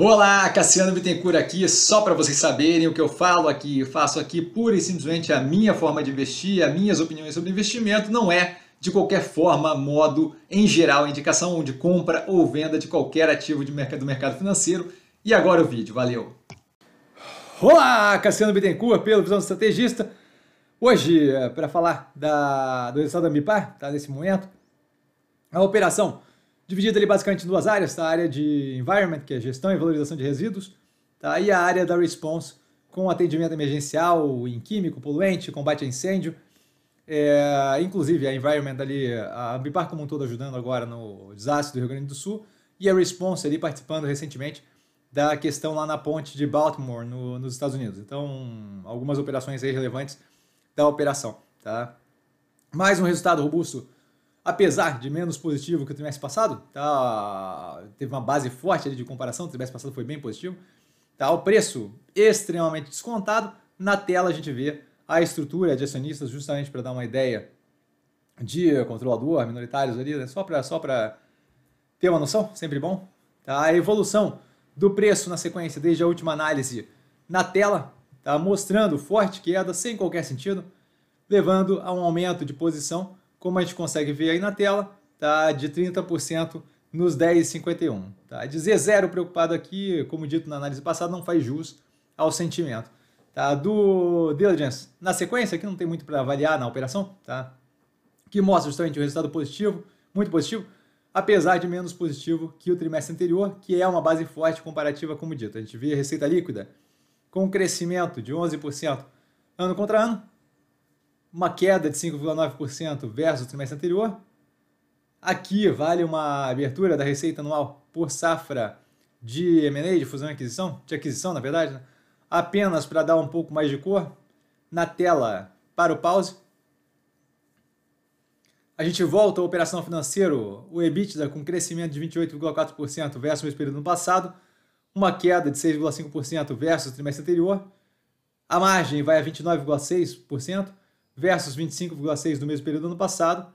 Olá, Cassiano Bittencourt aqui, só para vocês saberem o que eu falo aqui, eu faço aqui pura e simplesmente a minha forma de investir, as minhas opiniões sobre investimento, não é de qualquer forma, modo, em geral, indicação de compra ou venda de qualquer ativo de mercado, do mercado financeiro. E agora o vídeo, valeu! Olá, Cassiano Bittencourt, pelo Visão Estrategista. Hoje, eh, para falar da, do resultado da MIPAR, tá nesse momento, a operação Dividido ali basicamente em duas áreas, tá? a área de environment, que é gestão e valorização de resíduos, tá? e a área da response, com atendimento emergencial em químico, poluente, combate a incêndio, é, inclusive a environment ali, a Ambipar como um todo ajudando agora no desastre do Rio Grande do Sul, e a response ali participando recentemente da questão lá na ponte de Baltimore, no, nos Estados Unidos. Então, algumas operações aí relevantes da operação, tá? Mais um resultado robusto apesar de menos positivo que o trimestre passado, tá, teve uma base forte ali de comparação, o trimestre passado foi bem positivo, tá, o preço extremamente descontado, na tela a gente vê a estrutura de acionistas, justamente para dar uma ideia de controlador, minoritários ali, né? só para só ter uma noção, sempre bom. Tá, a evolução do preço na sequência, desde a última análise na tela, tá mostrando forte queda sem qualquer sentido, levando a um aumento de posição como a gente consegue ver aí na tela, tá de 30% nos 10,51. Tá? Dizer zero preocupado aqui, como dito na análise passada, não faz jus ao sentimento. Tá? Do Diligence, na sequência, aqui não tem muito para avaliar na operação, tá? que mostra justamente o um resultado positivo, muito positivo, apesar de menos positivo que o trimestre anterior, que é uma base forte comparativa, como dito. A gente vê a receita líquida com um crescimento de 11% ano contra ano, uma queda de 5,9% versus o trimestre anterior. Aqui vale uma abertura da receita anual por safra de M&A, de fusão e aquisição, de aquisição, na verdade, né? apenas para dar um pouco mais de cor na tela para o pause. A gente volta à operação financeira, o EBITDA com crescimento de 28,4% versus o mesmo período no passado, uma queda de 6,5% versus o trimestre anterior. A margem vai a 29,6%, versus 25,6 do mesmo período do ano passado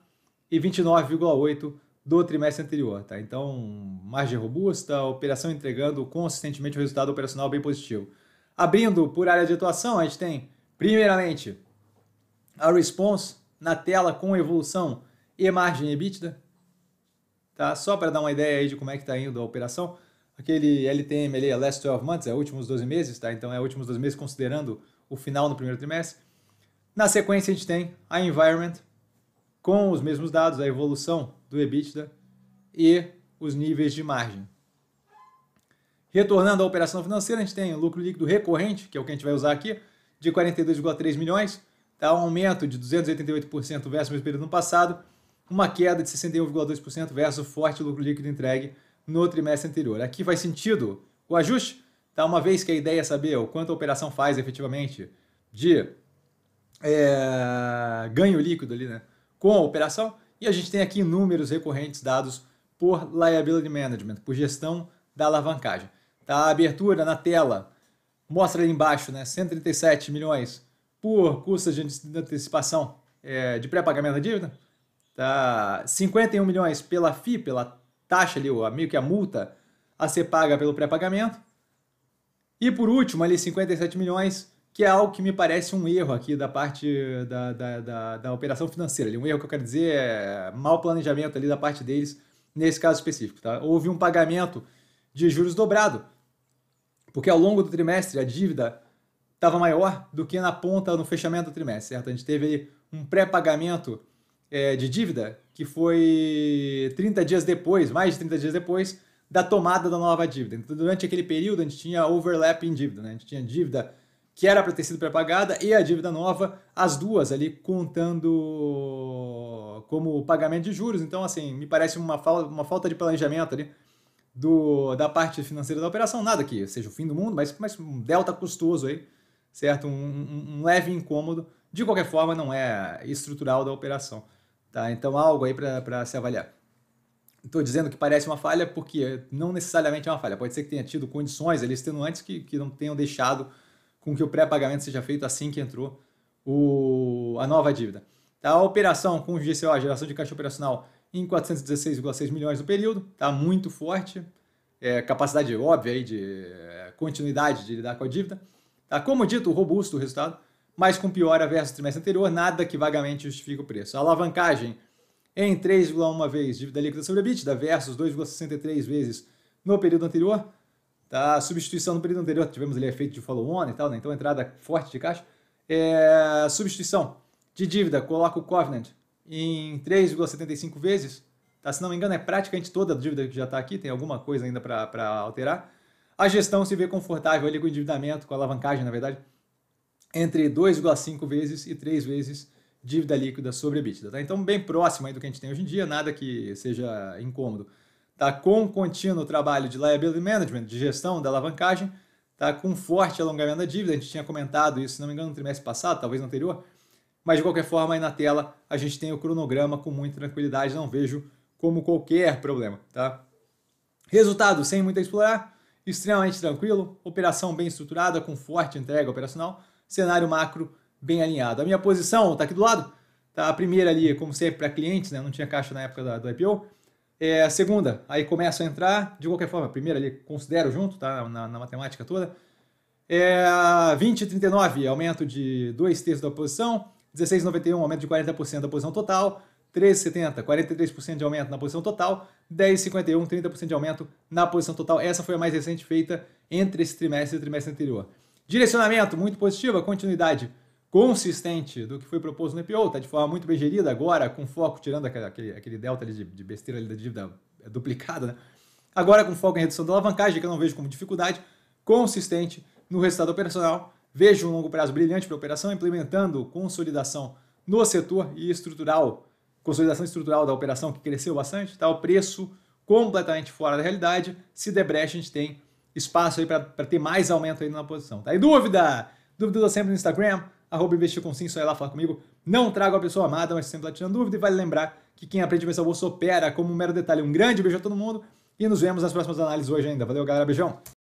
e 29,8 do trimestre anterior, tá? Então, margem robusta, operação entregando consistentemente um resultado operacional bem positivo. Abrindo por área de atuação, a gente tem, primeiramente, a Response na tela com evolução e margem EBITDA, tá? Só para dar uma ideia aí de como é que tá indo a operação. Aquele LTM ali, é last 12 months, é últimos 12 meses, tá? Então é últimos 12 meses considerando o final no primeiro trimestre na sequência, a gente tem a environment com os mesmos dados, a evolução do EBITDA e os níveis de margem. Retornando à operação financeira, a gente tem lucro líquido recorrente, que é o que a gente vai usar aqui, de 42,3 milhões, dá tá, um aumento de 288% versus o mesmo período no passado, uma queda de 61,2% versus o forte lucro líquido entregue no trimestre anterior. Aqui faz sentido o ajuste, tá? uma vez que a ideia é saber o quanto a operação faz efetivamente de é, ganho líquido ali, né? Com a operação. E a gente tem aqui números recorrentes dados por liability management, por gestão da alavancagem. Tá? A abertura na tela mostra ali embaixo, né? 137 milhões por custas de antecipação é, de pré-pagamento da dívida. Tá? 51 milhões pela FI, pela taxa ali, meio que a multa a ser paga pelo pré-pagamento. E por último, ali 57 milhões que é algo que me parece um erro aqui da parte da, da, da, da operação financeira. Um erro que eu quero dizer é mau planejamento ali da parte deles nesse caso específico. Tá? Houve um pagamento de juros dobrado, porque ao longo do trimestre a dívida estava maior do que na ponta no fechamento do trimestre, certo? A gente teve um pré-pagamento é, de dívida que foi 30 dias depois, mais de 30 dias depois, da tomada da nova dívida. Então, durante aquele período a gente tinha overlap em dívida, né? A gente tinha dívida que era para ter sido pré-pagada e a dívida nova, as duas ali contando como pagamento de juros. Então, assim, me parece uma, fal uma falta de planejamento ali do, da parte financeira da operação. Nada que seja o fim do mundo, mas, mas um delta custoso aí, certo? Um, um, um leve incômodo. De qualquer forma, não é estrutural da operação. Tá? Então, algo aí para se avaliar. Estou dizendo que parece uma falha porque não necessariamente é uma falha. Pode ser que tenha tido condições ali extenuantes que, que não tenham deixado com que o pré-pagamento seja feito assim que entrou o, a nova dívida. Tá? A operação com o GCO, geração de caixa operacional, em 416,6 milhões no período, está muito forte, é, capacidade óbvia aí de é, continuidade de lidar com a dívida. Tá? Como dito, robusto o resultado, mas com piora versus o trimestre anterior, nada que vagamente justifique o preço. A alavancagem em 3,1 vezes dívida líquida sobre EBITDA versus 2,63 vezes no período anterior, a tá, substituição no período anterior, tivemos ali efeito de follow-on e tal, né? então entrada forte de caixa. É, substituição de dívida, coloca o Covenant em 3,75 vezes. Tá? Se não me engano, é praticamente toda a dívida que já está aqui, tem alguma coisa ainda para alterar. A gestão se vê confortável ali com o endividamento, com a alavancagem, na verdade, entre 2,5 vezes e 3 vezes dívida líquida sobre EBITDA. Tá? Então, bem próximo aí do que a gente tem hoje em dia, nada que seja incômodo. Tá com contínuo trabalho de liability management, de gestão da alavancagem, está com forte alongamento da dívida. A gente tinha comentado isso, se não me engano, no trimestre passado, talvez no anterior. Mas de qualquer forma, aí na tela a gente tem o cronograma com muita tranquilidade, não vejo como qualquer problema, tá? Resultado sem muito a explorar, extremamente tranquilo, operação bem estruturada, com forte entrega operacional, cenário macro bem alinhado. A minha posição está aqui do lado, tá? A primeira ali, como sempre, para clientes, né? Não tinha caixa na época da, do IPO. É, segunda, aí começo a entrar, de qualquer forma, primeira ali considero junto, tá? Na, na matemática toda. É, 20 39, aumento de 2 terços da posição. 16,91, aumento de 40% da posição total. 13,70, 43% de aumento na posição total. 10,51, 30% de aumento na posição total. Essa foi a mais recente feita entre esse trimestre e o trimestre anterior. Direcionamento, muito positiva, continuidade consistente do que foi proposto no IPO, tá de forma muito bem gerida agora, com foco, tirando aquele, aquele delta de, de, besteira ali da dívida é duplicada, né? agora com foco em redução da alavancagem, que eu não vejo como dificuldade, consistente no resultado operacional, vejo um longo prazo brilhante para a operação, implementando consolidação no setor e estrutural, consolidação estrutural da operação que cresceu bastante, tá? o preço completamente fora da realidade, se der brecha a gente tem espaço aí para ter mais aumento aí na posição. Tá? E dúvida? Dúvida sempre no Instagram, arroba só vai lá falar comigo. Não trago a pessoa amada, mas sempre lá tá tirando dúvida. E vale lembrar que quem aprende a pensar bolsa opera como um mero detalhe. Um grande beijo a todo mundo e nos vemos nas próximas análises hoje ainda. Valeu, galera. Beijão!